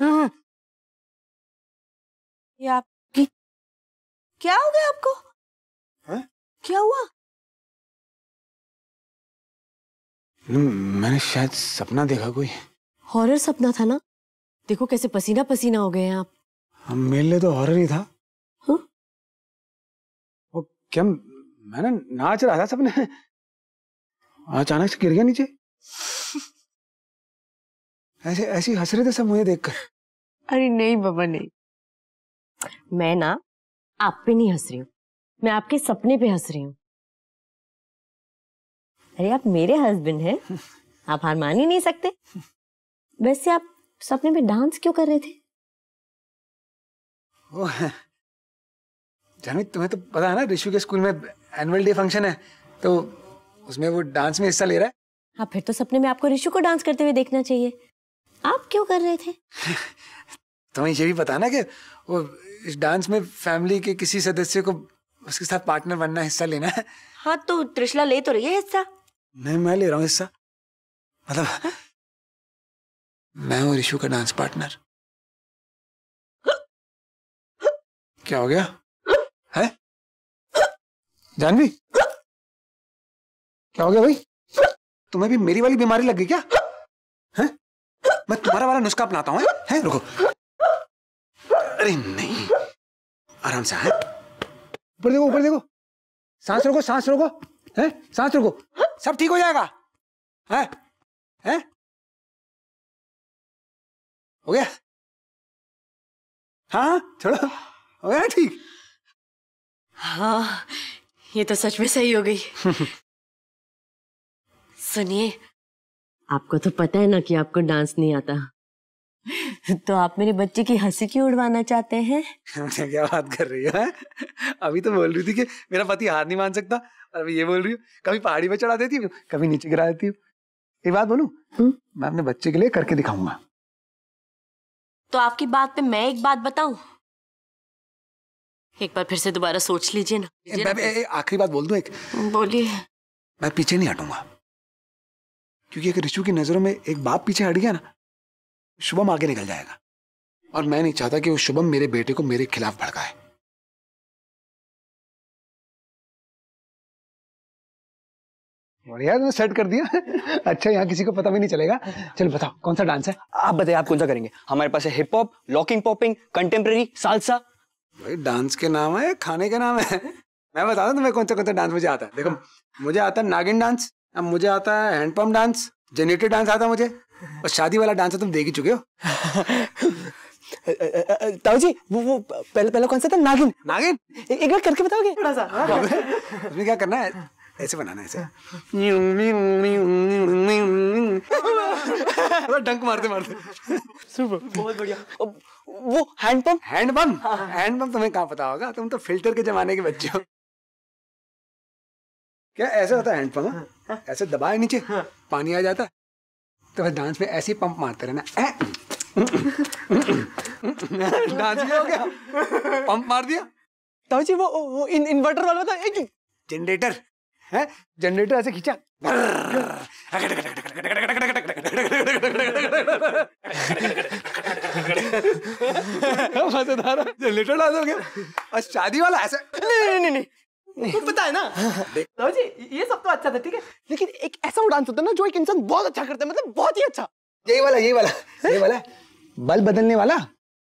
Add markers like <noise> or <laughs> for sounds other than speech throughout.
हाँ। ये आपकी क्या हो गया आपको है? हाँ? क्या हुआ हम्म, मैंने शायद सपना देखा कोई हॉरर सपना था ना देखो कैसे पसीना पसीना हो गए हैं आप हम हाँ, मेरे लिए तो हॉरर ही था वो क्या मैंने नाच रहा था सपने अचानक से गिर गया नीचे <laughs> ऐसे ऐसी हंस रहे थे सब मुझे देखकर अरे नहीं बाबा नहीं मैं ना आप पे नहीं हंस रही हूँ मैं आपके सपने पे हंस रही हूँ अरे आप मेरे हस्बैंड हैं <laughs> आप हार मान ही नहीं सकते वैसे आप सपने में डांस क्यों कर रहे थे जानवी तुम्हें तो पता है ना ऋषु के स्कूल में एनुअल डे फंक्शन है तो उसमें वो डांस में हिस्सा ले रहा है हाँ फिर तो सपने में आपको ऋषु को डांस करते हुए देखना चाहिए आप क्यों कर रहे थे <laughs> तुम्हें ये भी बताना कि वो इस डांस में फैमिली के किसी सदस्य को उसके साथ पार्टनर बनना हिस्सा लेना है हाँ तो त्रिशला ले तो रही है हिस्सा नहीं मैं ले रहा हूँ हिस्सा मतलब हा? <laughs> मैं हूँ रिशु का डांस पार्टनर <gasps> क्या हो गया है जानवी <gasps> क्या हो गया भाई तुम्हें भी मेरी वाली बीमारी लग गई क्या मैं तुम्हारा वाला नुस्खा अपनाता हूँ है? रुको अरे नहीं आराम से ऊपर देखो ऊपर देखो सांस रोको सांस रोको है सांस रोको सब ठीक हो जाएगा है है हो गया हाँ, हाँ छोड़ो हो गया ठीक हाँ ये तो सच में सही हो गई <laughs> सुनिए आपको तो पता है ना कि आपको डांस नहीं आता तो आप मेरे बच्चे की हंसी क्यों उड़वाना चाहते हैं क्या बात कर रही है अभी तो बोल रही थी कि मेरा पति हार नहीं मान सकता और अभी ये बोल रही हूँ कभी पहाड़ी में चढ़ा देती हूँ कभी नीचे गिरा देती हूँ एक बात बोलू हम्म। मैं अपने बच्चे के लिए करके दिखाऊंगा तो आपकी बात पे मैं एक बात बताऊं एक बार फिर से दोबारा सोच लीजिए ना आखिरी बात बोल दू एक बोलिए मैं पीछे नहीं हटूंगा क्योंकि अगर ऋषु की नज़रों में एक बाप पीछे हट गया ना शुभम आगे निकल जाएगा और मैं नहीं चाहता कि वो शुभम मेरे बेटे को मेरे खिलाफ भड़काए बढ़िया सेट कर दिया <laughs> अच्छा यहाँ किसी को पता भी नहीं चलेगा चलो बताओ कौन सा डांस है आप बताइए आप कौन सा करेंगे हमारे पास है hip hop locking popping contemporary salsa भाई डांस के नाम है खाने के नाम है <laughs> मैं बता दू तुम्हें कौन सा कौन सा डांस मुझे आता है देखो मुझे आता है नागिन डांस अब मुझे आता है हैंडपम्प डांस जनरेटर डांस आता है मुझे और शादी वाला डांस तो तुम देख ही चुके हो ताऊ जी वो वो पहले पहले कौन सा था नागिन नागिन ए, एक बार करके बताओगे थोड़ा सा उसमें हाँ, क्या करना है ऐसे बनाना ऐसे डंक मारते मारते सुपर बहुत बढ़िया वो हैंडपम्प हैंडपम्प हैंडपम्प तुम्हें कहाँ पता होगा तुम तो फिल्टर के जमाने के बच्चे हो क्या ऐसे होता है हैंडपम्प हाँ।, हाँ, ऐसे दबाए नीचे हाँ, पानी आ जाता तो बस डांस में ऐसे ही पंप मारते रहना डांस हो गया पंप मार दिया तो जी वो वो इन इन्वर्टर वाला था एक जनरेटर है जनरेटर ऐसे खींचा <laughs> मजेदार जनरेटर डाल हो गया और शादी वाला ऐसे नहीं नहीं नहीं पता है ना जी ये सब तो अच्छा था ठीक है लेकिन एक ऐसा डांस होता तो है ना जो एक इंसान बहुत अच्छा करता है मतलब बहुत ही अच्छा यही वाला यही वाला यही वाला बल बदलने वाला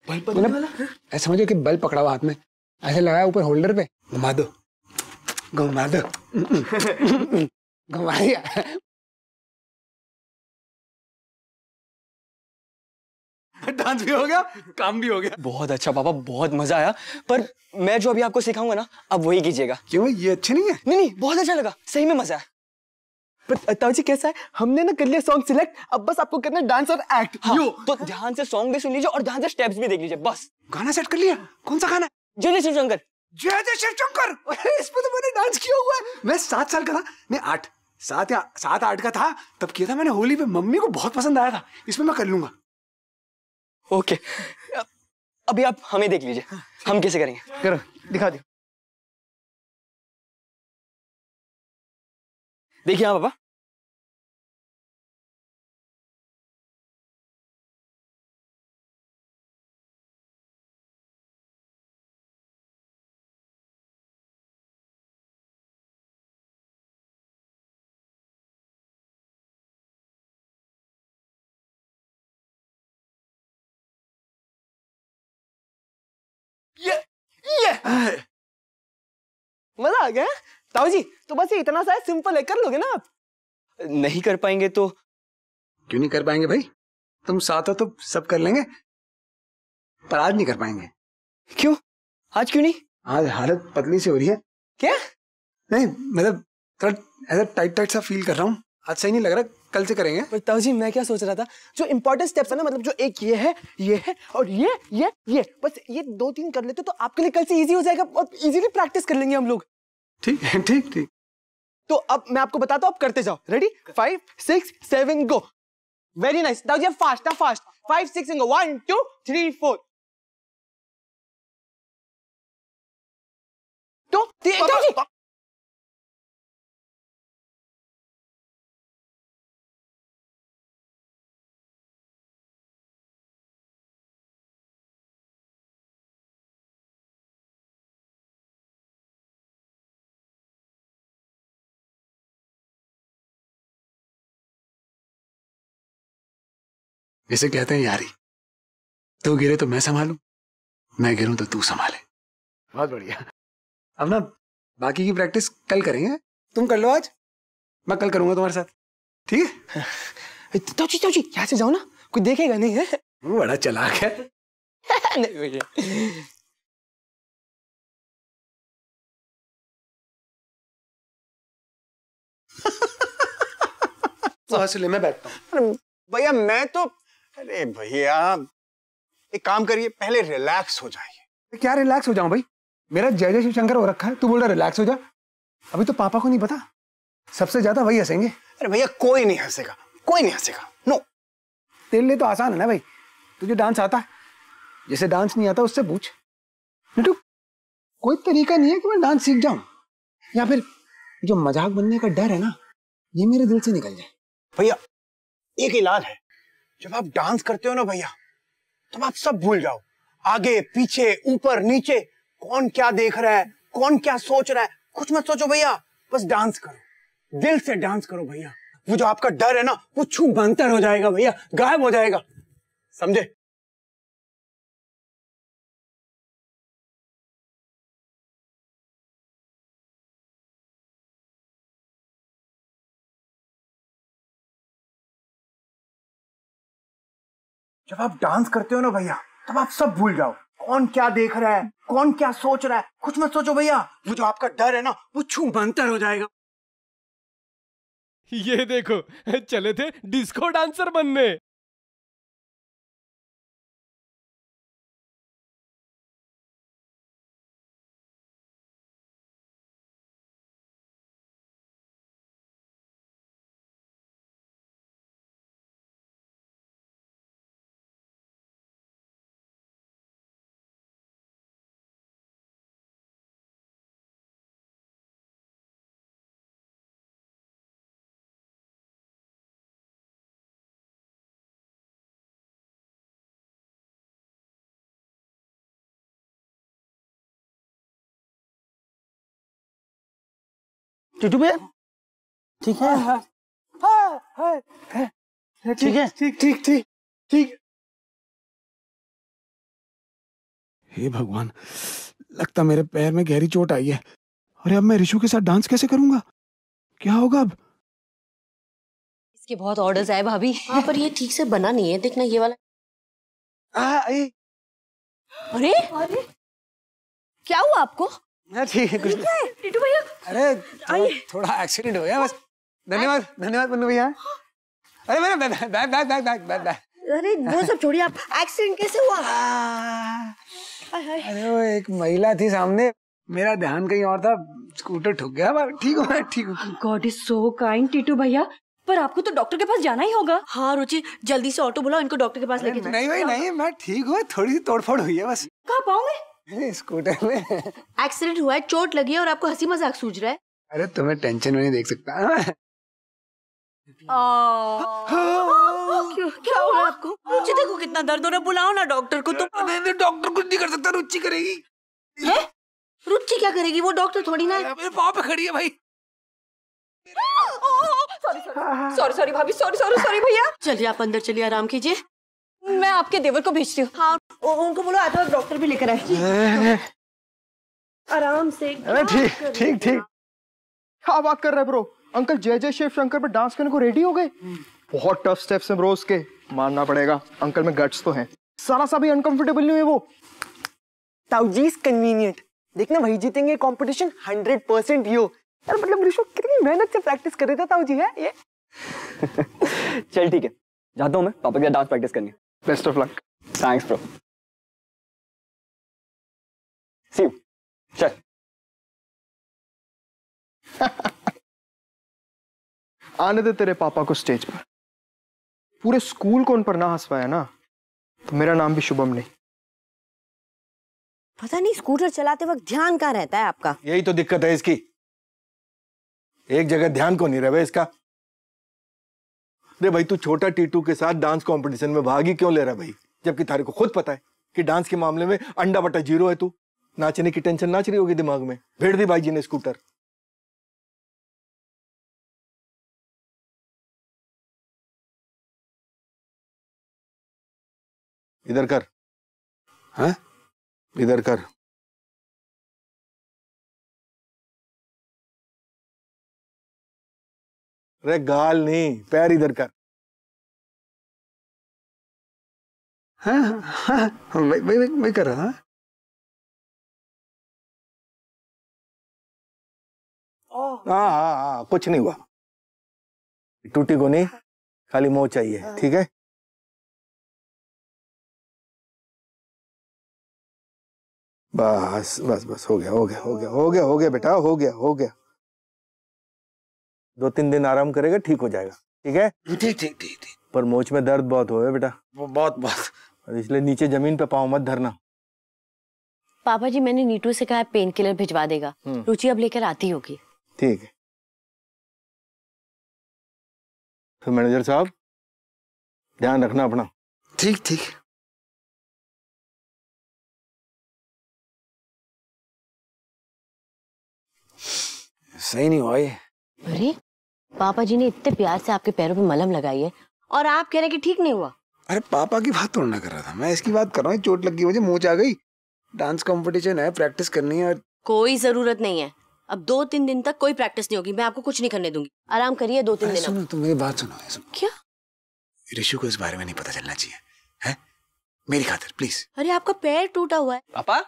बल बदलने वाला ऐसा समझो कि बल पकड़ा हुआ हाथ में ऐसे लगाया ऊपर होल्डर पे घुमा दो घुमा दो <laughs> <laughs> घुमा दिया डांस भी हो गया काम भी हो गया बहुत अच्छा पापा बहुत मजा आया पर मैं जो अभी आपको सिखाऊंगा ना अब वही कीजिएगा क्यों ये अच्छे नहीं है नहीं नहीं बहुत अच्छा लगा सही में मजा आया बताओ जी कैसा है हमने ना कर लिया सॉन्ग सिलेक्ट अब बस आपको करना डांस और एक्ट हाँ, यो तो ध्यान से सॉन्ग भी सुन लीजिए और ध्यान से स्टेप्स भी देख लीजिए बस गाना सेट कर लिया कौन सा गाना जय जय शिवशंकर जय जय शिवशंकर पे तो मैंने डांस किया हुआ है मैं सात साल का था मैं आठ सात या सात आठ का था तब किया था मैंने होली पे मम्मी को बहुत पसंद आया था इसमें मैं कर लूंगा ओके अभी आप हमें देख लीजिए हम कैसे करेंगे करो दिखा दो देखिए हाँ पापा <sighs> मजा आ गया ताऊ जी तो बस ये इतना सा है सिंपल है कर लोगे ना आप नहीं कर पाएंगे तो क्यों नहीं कर पाएंगे भाई तुम साथ हो तो सब कर लेंगे पर आज नहीं कर पाएंगे क्यों आज क्यों नहीं आज हालत पतली से हो रही है क्या नहीं मतलब थोड़ा ऐसा टाइट टाइट सा फील कर रहा हूँ आज सही नहीं लग रहा कल से करेंगे बताओ जी मैं क्या सोच रहा था जो इम्पोर्टेंट स्टेप्स है ना मतलब जो एक ये है ये है और ये ये ये बस ये दो तीन कर लेते तो आपके लिए कल से इजी हो जाएगा और इजीली प्रैक्टिस कर लेंगे हम लोग ठीक है <laughs> ठीक ठीक तो अब मैं आपको बताता हूँ आप करते जाओ ready five six seven go very nice Dau ji fast ना fast five six go one two three four तो जिसे कहते हैं यारी तू गिरे तो मैं संभालू मैं गिरूं तो तू संभाले बहुत बढ़िया अब ना बाकी की प्रैक्टिस कल करेंगे तुम कर लो आज मैं कल करूंगा तुम्हारे साथ ठीक है <laughs> चाची चाची यहाँ से जाओ ना कोई देखेगा नहीं है बड़ा चलाक है <laughs> नहीं भैया <laughs> तो बैठता हूँ भैया मैं तो अरे भैया एक काम करिए पहले रिलैक्स हो जाइए क्या रिलैक्स हो जाऊं भाई मेरा जय जय शिवशंकर हो रखा है तू बोल रहा रिलैक्स हो जा अभी तो पापा को नहीं पता सबसे ज्यादा वही हंसेंगे अरे भैया कोई नहीं हंसेगा कोई नहीं हंसेगा नो तेरे लिए तो आसान है ना भाई तुझे डांस आता है जैसे डांस नहीं आता उससे पूछ निटू कोई तरीका नहीं है कि मैं डांस सीख जाऊं या फिर जो मजाक बनने का डर है ना ये मेरे दिल से निकल जाए भैया एक इलाज है जब आप डांस करते हो ना भैया तब आप सब भूल जाओ आगे पीछे ऊपर नीचे कौन क्या देख रहा है कौन क्या सोच रहा है कुछ मत सोचो भैया बस डांस करो दिल से डांस करो भैया वो जो आपका डर है ना वो छू बंतर हो जाएगा भैया गायब हो जाएगा समझे जब आप डांस करते हो ना भैया तब आप सब भूल जाओ कौन क्या देख रहा है कौन क्या सोच रहा है कुछ मत सोचो भैया वो जो आपका डर है ना वो छू बंतर हो जाएगा ये देखो चले थे डिस्को डांसर बनने टिटू भैया ठीक है हाँ, हाँ। हाँ, ठीक है ठीक ठीक ठीक ठीक हे भगवान लगता मेरे पैर में गहरी चोट आई है अरे अब मैं ऋषु के साथ डांस कैसे करूंगा क्या होगा अब इसके बहुत ऑर्डर्स आए भाभी हाँ पर ये ठीक से बना नहीं है देखना ये वाला आ, ए। अरे अरे क्या हुआ आपको ना हाँ, ठीक है कुछ टिटू भैया अरे थो, थोड़ा एक्सीडेंट हो गया बस धन्यवाद धन्यवाद मनु भैया अरे मेरा bag bag bag bag bag bag अरे वो सब छोड़िए आप एक्सीडेंट कैसे हुआ अरे वो एक महिला थी सामने मेरा ध्यान कहीं और था स्कूटर ठुक गया ठीक हूँ मैं ठीक हूँ God is so kind Titu भैया पर आपको तो डॉक्टर के पास जाना ही होगा हाँ रुचि जल्दी से ऑटो बुलाओ इनको डॉक्टर के पास लेके जाओ नहीं भाई नहीं मैं ठीक हूँ थोड़ी सी तोड़फोड़ हुई है बस कहाँ पाओगे स्कूटर में एक्सीडेंट हुआ है चोट लगी है और आपको हंसी मजाक सूझ रहा है अरे तुम्हें टेंशन में नहीं देख सकता क्यों क्या हुआ आपको रुचि देखो कितना दर्द हो रहा बुलाओ ना डॉक्टर को तुम डॉक्टर कुछ नहीं कर सकता रुचि करेगी रुचि क्या करेगी वो डॉक्टर थोड़ी ना मेरे पाँव पे खड़ी है भाई सॉरी सॉरी सॉरी भाभी सॉरी सॉरी सॉरी भैया चलिए आप अंदर चलिए आराम कीजिए मैं आपके देवर को भेजती हूँ हाँ उनको बोलो आता हुआ डॉक्टर भी लेकर आए आराम से ठीक ठीक ठीक क्या बात कर रहे ब्रो अंकल जय जय शिव शंकर पर डांस करने को रेडी हो गए बहुत टफ स्टेप्स हैं ब्रोस के मानना पड़ेगा अंकल में गट्स तो हैं सारा सा भी अनकंफर्टेबल नहीं है वो ताऊजी इज कन्वीनियंट देखना वही जीतेंगे कंपटीशन 100 परसेंट यो यार मतलब ऋषु कितनी मेहनत से प्रैक्टिस कर रहे थे ताऊजी है ये <laughs> चल ठीक है जाता हूँ मैं पापा के डांस प्रैक्टिस करने Best of luck. Thanks, bro. See you. Check. <laughs> आने दे तेरे पापा को स्टेज पर पूरे स्कूल को उन पर ना हंसवाया ना तो मेरा नाम भी शुभम नहीं पता नहीं स्कूटर चलाते वक्त ध्यान कहाँ रहता है आपका यही तो दिक्कत है इसकी एक जगह ध्यान को नहीं रहे इसका अरे भाई तू छोटा टीटू के साथ डांस कॉम्पिटिशन में भाग ही क्यों ले रहा है भाई जबकि तारे को खुद पता है कि डांस के मामले में अंडा बटा जीरो है तू नाचने की टेंशन नाच रही होगी दिमाग में भेड़ दी भाई जी ने स्कूटर इधर कर हाँ इधर कर अरे गाल नहीं पैर इधर कर हाँ हाँ, हाँ, हाँ मैं मैं मैं कर रहा हाँ हाँ हाँ हाँ कुछ नहीं हुआ टूटी को नहीं खाली मोह चाहिए हाँ। ठीक है बस बस बस हो गया हो गया हो गया हो गया हो गया बेटा हो गया हो गया दो तीन दिन आराम करेगा ठीक हो जाएगा ठीक है ठीक ठीक ठीक ठीक पर मोच में दर्द बहुत हो बेटा बहुत बहुत इसलिए नीचे जमीन पे पाओ मत धरना पापा जी मैंने नीटू से कहा पेन किलर भिजवा देगा हम्म। रुचि अब लेकर आती होगी ठीक है तो मैनेजर साहब ध्यान रखना अपना ठीक ठीक सही नहीं हुआ ये अरे पापा जी ने इतने प्यार से आपके पैरों पे मलम लगाई है और आप कह रहे कि ठीक नहीं हुआ अरे पापा की बात तोड़ना कर रहा था मैं इसकी बात कर रहा हूँ चोट लग गई मुझे मोच आ गई डांस कॉम्पिटिशन है प्रैक्टिस करनी है कोई जरूरत नहीं है अब दो तीन दिन तक कोई प्रैक्टिस नहीं होगी मैं आपको कुछ नहीं करने दूंगी आराम करिए दो तीन दिन सुनो तुम मेरी बात सुनो, सुनो क्या ऋषु को इस बारे में नहीं पता चलना चाहिए है मेरी खातिर प्लीज अरे आपका पैर टूटा हुआ है पापा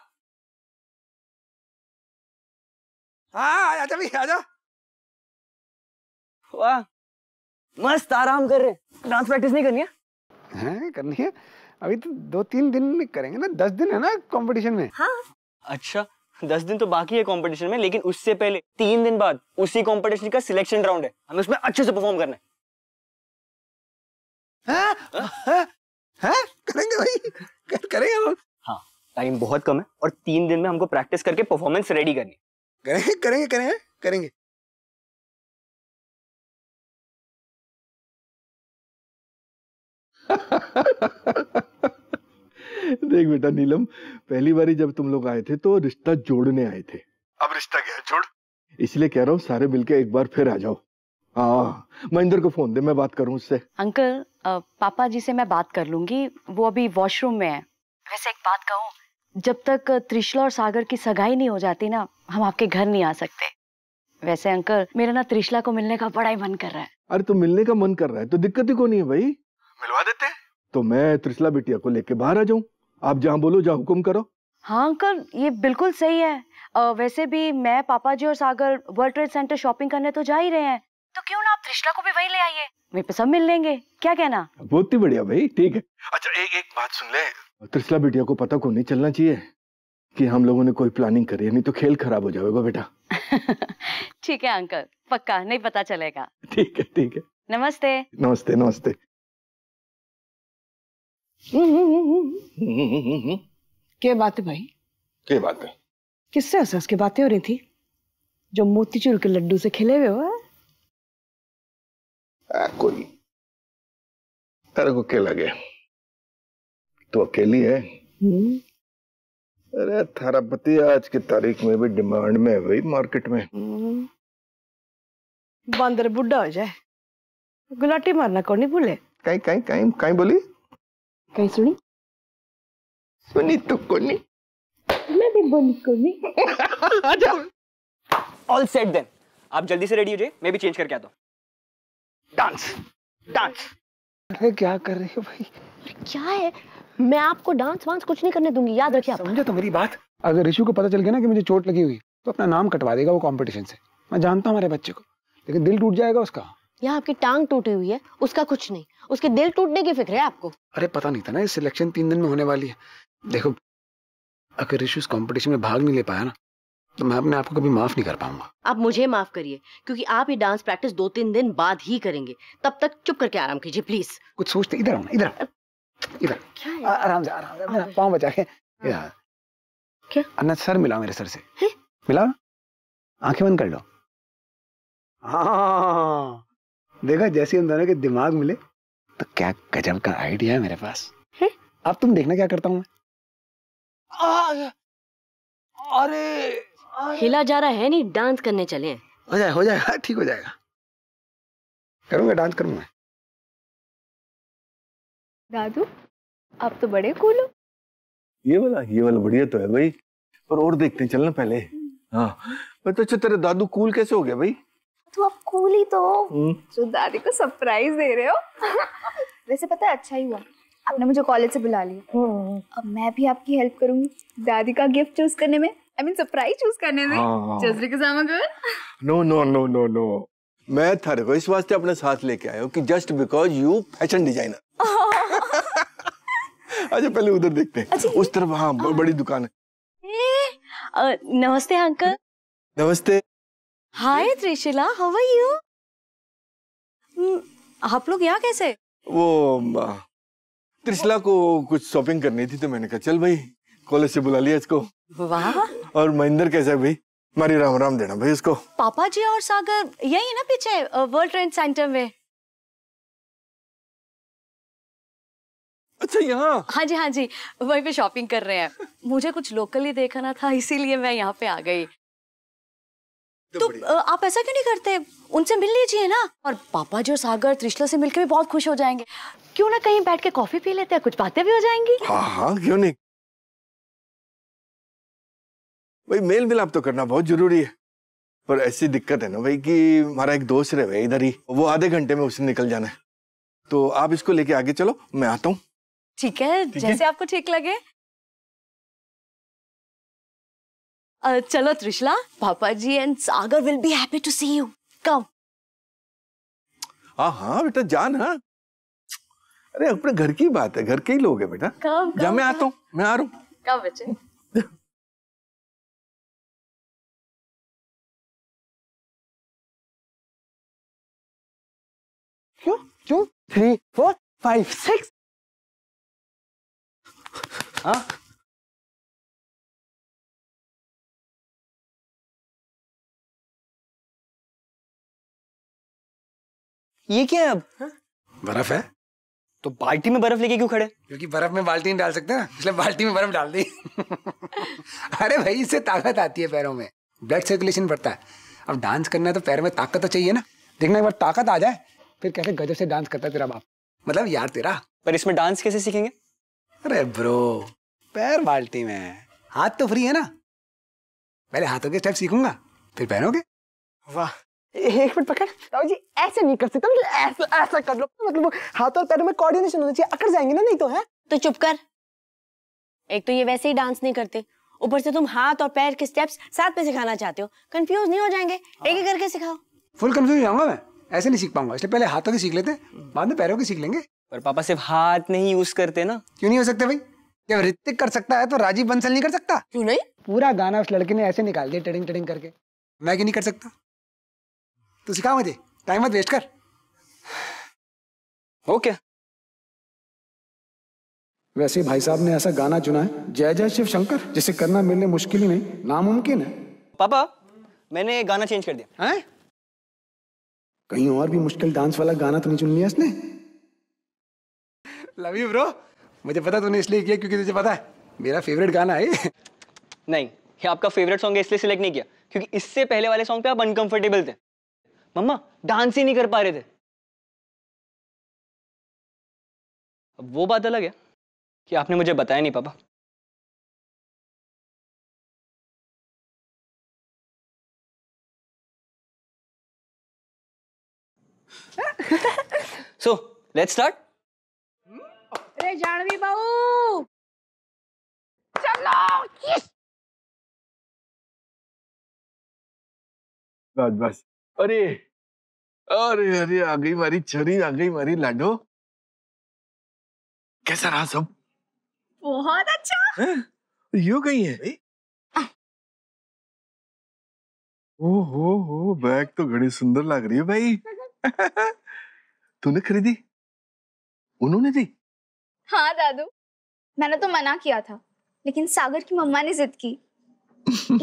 हाँ आजा भी आजा वाह मस्त आराम कर रहे डांस प्रैक्टिस नहीं करनी है है करनी है अभी तो दो तीन दिन में करेंगे ना दस दिन है ना कंपटीशन में हाँ अच्छा दस दिन तो बाकी है कंपटीशन में लेकिन उससे पहले तीन दिन बाद उसी कंपटीशन का सिलेक्शन राउंड है हमें उसमें अच्छे से परफॉर्म करना है करेंगे भाई कर, करेंगे हम हाँ टाइम बहुत कम है और तीन दिन में हमको प्रैक्टिस करके परफॉर्मेंस रेडी करनी करेंगे करेंगे करेंगे करेंगे देख बेटा नीलम पहली बारी जब तुम लोग आए थे तो रिश्ता जोड़ने आए थे अब रिश्ता गया जोड़ इसलिए कह रहा हूँ सारे मिलके एक बार फिर आ जाओ हाँ महिंदर को फोन दे मैं बात करूँ उससे अंकल पापा जी से मैं बात कर लूंगी वो अभी वॉशरूम में है वैसे एक बात कहूँ जब तक त्रिशला और सागर की सगाई नहीं हो जाती ना हम आपके घर नहीं आ सकते वैसे अंकल मेरा ना त्रिशला को मिलने का बड़ा ही मन कर रहा है अरे तो मिलने का मन कर रहा है तो दिक्कत ही को नहीं है भाई मिलवा देते हैं तो मैं त्रिशला बिटिया को लेके बाहर आ जाऊँ आप जहाँ बोलो जहाँ हुक्म करो हाँ अंकल ये बिल्कुल सही है आ, वैसे भी मैं पापा जी और Sagar World Trade Center shopping करने तो जा ही रहे हैं तो क्यों ना आप त्रिशला को भी वहीं ले आइए मेरे पे सब मिल लेंगे क्या कहना बहुत ही बढ़िया भाई ठीक है अच्छा एक एक बात सुन ले त्रिशला बिटिया को पता को नहीं चलना चाहिए कि हम लोगों ने कोई प्लानिंग करी है नहीं तो खेल खराब हो जाएगा बेटा <laughs> ठीक है अंकल पक्का नहीं पता चलेगा ठीक है ठीक है नमस्ते नमस्ते नमस्ते <laughs> क्या बात है भाई क्या बात है किससे हंस की बातें हो रही थी जो मोतीचूर के लड्डू से खिले हुए हुआ आ, कोई तेरे को क्या लगे तू अकेली है हम्म। अरे थारा पति आज की तारीख में भी डिमांड में है भाई मार्केट में हम्म। बंदर बुढ़ा हो जाए गुलाटी मारना कौन नहीं भूले कहीं कहीं कहीं कहीं बोली कहीं सुनी सुनी तो कोनी मैं भी बोली कोनी अच्छा ऑल सेट देन आप जल्दी से रेडी हो जाइए मैं भी चेंज करके आता हूँ डांस डांस अरे क्या कर रहे हो भाई क्या है मैं आपको डांस वांस कुछ नहीं करने दूंगी याद रखिए आप समझा तो मेरी बात अगर ऋषु को पता चल गया ना कि मुझे चोट लगी हुई तो अपना नाम कटवा देगा वो कंपटीशन से मैं जानता हूँ हमारे बच्चे को लेकिन दिल टूट जाएगा उसका यहाँ आपकी टांग टूटी हुई है उसका कुछ नहीं उसके दिल टूटने की फिक्र है आपको अरे पता नहीं था ना ये सिलेक्शन तीन दिन में होने वाली है देखो अगर ऋषि इस कॉम्पिटिशन में भाग नहीं ले पाया ना तो मैं अपने आपको कभी माफ नहीं कर पाऊंगा आप मुझे माफ करिए क्योंकि आप ये डांस प्रैक्टिस दो तीन दिन बाद ही करेंगे तब तक चुप करके आराम कीजिए प्लीज कुछ सोचते इधर आओ इधर इधर आराम से आराम पाँव बचा के हाँ। क्या अन्ना सर मिला मेरे सर से मिला आंखें बंद कर लो हाँ, हाँ, हाँ देखा जैसे हम दोनों के दिमाग मिले तो क्या गजब का आइडिया है मेरे पास अब तुम देखना क्या करता हूँ अरे हिला जा रहा है नहीं डांस करने चले हैं हो जाए हो जाएगा ठीक हो जाएगा करूंगा डांस करूंगा दादू आप तो बड़े कूल हो ये वाला ये वाला बढ़िया तो है भाई पर और देखते हैं चलना पहले हम्म। हाँ तो अच्छा तेरे दादू कूल कैसे हो गया भाई तू अब कूल ही तो जो हम्म। तो दादी को सरप्राइज दे रहे हो <laughs> वैसे पता है अच्छा ही हुआ आपने मुझे कॉलेज से बुला लिया हम्म। अब मैं भी आपकी हेल्प करूंगी दादी का गिफ्ट चूज करने में आई मीन सरप्राइज चूज करने में चजरी के सामा no no no no no मैं थर को इस वास्ते अपने साथ लेके आया हूँ कि just because you fashion designer अच्छा पहले उधर देखते हैं अच्छा, उस तरफ हाँ, हाँ बड़ी दुकान है नमस्ते अंकल नमस्ते hi Trishila how are you आप लोग यहाँ कैसे वो त्रिशिला को कुछ शॉपिंग करनी थी तो मैंने कहा चल भाई कॉलेज से बुला लिया इसको वाह और महिंदर कैसा है भाई मारी राम राम देना भाई इसको पापा जी और सागर यही है ना पीछे वर्ल्ड ट्रेड सेंटर में अच्छा यहाँ हाँ जी हाँ जी वहीं पे शॉपिंग कर रहे हैं मुझे कुछ लोकली देखना था इसीलिए मैं यहाँ पे आ गई तो आप ऐसा क्यों नहीं करते उनसे मिल लीजिए ना और पापा जो सागर त्रिशला से मिलकर भी बहुत खुश हो जाएंगे क्यों ना कहीं बैठ के कॉफी पी लेते हैं कुछ बातें भी हो जाएंगी हाँ हाँ क्यों नहीं भाई मेल मिलाप तो करना बहुत जरूरी है पर ऐसी दिक्कत है ना भाई कि हमारा एक दोस्त रहे हुए इधर ही वो आधे घंटे में उसे निकल जाना है तो आप इसको लेके आगे चलो मैं आता हूँ ठीक है जैसे आपको ठीक लगे चलो त्रिशला पापा ji and Sagar will be happy to see you come हाँ हाँ बेटा जान ना हाँ। अरे अपने घर की बात है घर के ही लोग है बेटा कब जा मैं आता हूँ मैं आ रहा हूँ कब बच्चे क्यों क्यों थ्री फोर फाइव सिक्स हाँ ये क्या है अब हाँ। बर्फ है तो बाल्टी में बर्फ लेके क्यों खड़े क्योंकि बर्फ में बाल्टी नहीं डाल सकते ना इसलिए बाल्टी में बर्फ डाल दी <laughs> अरे भाई इससे ताकत आती है पैरों में ब्लड सर्कुलेशन बढ़ता है अब डांस करना है तो पैर में ताकत तो चाहिए ना देखना एक बार ताकत आ जाए फिर कैसे गजब से डांस करता है तेरा बाप मतलब यार तेरा पर इसमें डांस कैसे सीखेंगे अरे ब्रो पैर बाल्टी में हाथ तो फ्री है ना पहले हाथों के स्टेप सीखूंगा फिर पैरों के वाह एक मिनट पकड़ राहुल जी ऐसे नहीं कर सकते मतलब ऐसा ऐसा कर लो मतलब हाथ और पैरों में कोऑर्डिनेशन होना चाहिए अकड़ जाएंगे ना नहीं तो है तो चुप कर एक तो ये वैसे ही डांस नहीं करते ऊपर से तुम हाथ और पैर के स्टेप्स साथ में सिखाना चाहते हो कंफ्यूज नहीं हो जाएंगे हाँ। एक एक करके सिखाओ फुल कंफ्यूज हो जाऊंगा मैं ऐसे नहीं सीख पाऊंगा इसलिए पहले हाथों के सीख लेते बाद में पैरों के सीख लेंगे पर पापा सिर्फ हाथ नहीं यूज करते ना क्यों नहीं हो सकते भाई जब ऋतिक कर सकता है तो राजीव बंसल नहीं कर सकता क्यों नहीं पूरा गाना उस लड़के ने ऐसे निकाल दिया टडिंग टडिंग करके मैं क्यों नहीं कर सकता तू सिखा मुझे टाइम मत वेस्ट कर ओके वैसे भाई साहब ने ऐसा गाना चुना है जय जय शिव शंकर जिसे करना मिलने मुश्किल ही नहीं नामुमकिन है पापा मैंने गाना चेंज कर दिया है कहीं और भी मुश्किल डांस वाला गाना तो नहीं चुन लिया इसने लव यू ब्रो मुझे पता तूने इसलिए किया क्योंकि तुझे पता है मेरा फेवरेट गाना है नहीं ये आपका फेवरेट सॉन्ग है इसलिए सिलेक्ट नहीं किया क्योंकि इससे पहले वाले सॉन्ग पे आप अनकंफर्टेबल थे मम्मा डांस ही नहीं कर पा रहे थे अब वो बात अलग है कि आपने मुझे बताया नहीं पापा सो लेट्स स्टार्ट अरे जानवी बाबू चलो बस बस अरे अरे अरे आ गई मारी छरी आ गई मारी लाडो कैसा रहा सब बहुत अच्छा यू कहीं है ओहो हो बैग तो घड़ी सुंदर लग रही है भाई तूने खरीदी उन्होंने दी हाँ दादू मैंने तो मना किया था लेकिन सागर की मम्मा ने जिद की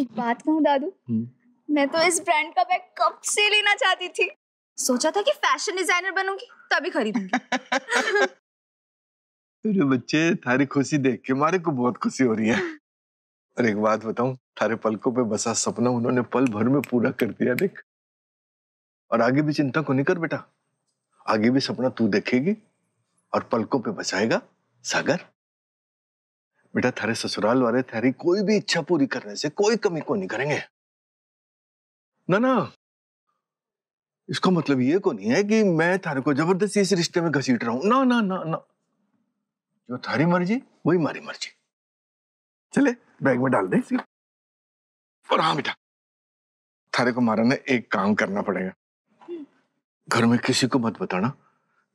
एक बात कहूँ दादू हम्म। मैं तो इस ब्रांड का बैग कब से लेना चाहती थी सोचा था कि फैशन डिजाइनर बनूंगी तभी खरीदूंगी <laughs> बच्चे थारी खुशी देख के मारे को बहुत खुशी हो रही है और एक बात बताऊं थारे पलकों पे बसा सपना उन्होंने पल भर में पूरा कर दिया देख और आगे भी चिंता को नहीं कर बेटा आगे भी सपना तू देखेगी और पलकों पे बसाएगा सागर बेटा थारे ससुराल वाले थारी कोई भी इच्छा पूरी करने से कोई कमी को नहीं करेंगे ना ना इसका मतलब ये को तो नहीं है कि मैं थारे को जबरदस्ती इस रिश्ते में घसीट रहा हूं ना ना ना ना जो थारी मर्जी वही मारी मर्जी चले बैग में डाल दे और हाँ बेटा थारे को मारा ना एक काम करना पड़ेगा घर में किसी को मत बताना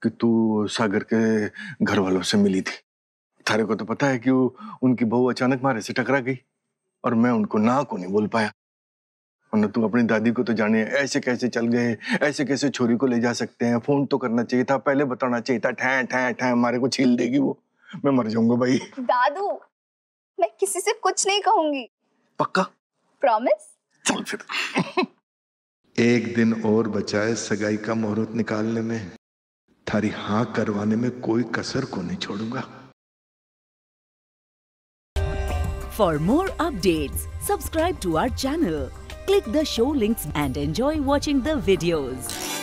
कि तू सागर के घर वालों से मिली थी थारे को तो पता है कि वो उनकी बहू अचानक मारे से टकरा गई और मैं उनको ना को नहीं बोल पाया वरना तू अपनी दादी को तो जाने ऐसे कैसे चल गए ऐसे कैसे छोरी को ले जा सकते हैं फोन तो करना चाहिए था पहले बताना चाहिए था ठह ठह ठह हमारे को छील देगी वो मैं मर जाऊंगा भाई दादू मैं किसी से कुछ नहीं कहूंगी पक्का प्रॉमिस चल फिर एक दिन और बचाए सगाई का मुहूर्त निकालने में थारी हाँ करवाने में कोई कसर को नहीं छोड़ूंगा for more update subscribe to our channel Click the show links and enjoy watching the videos.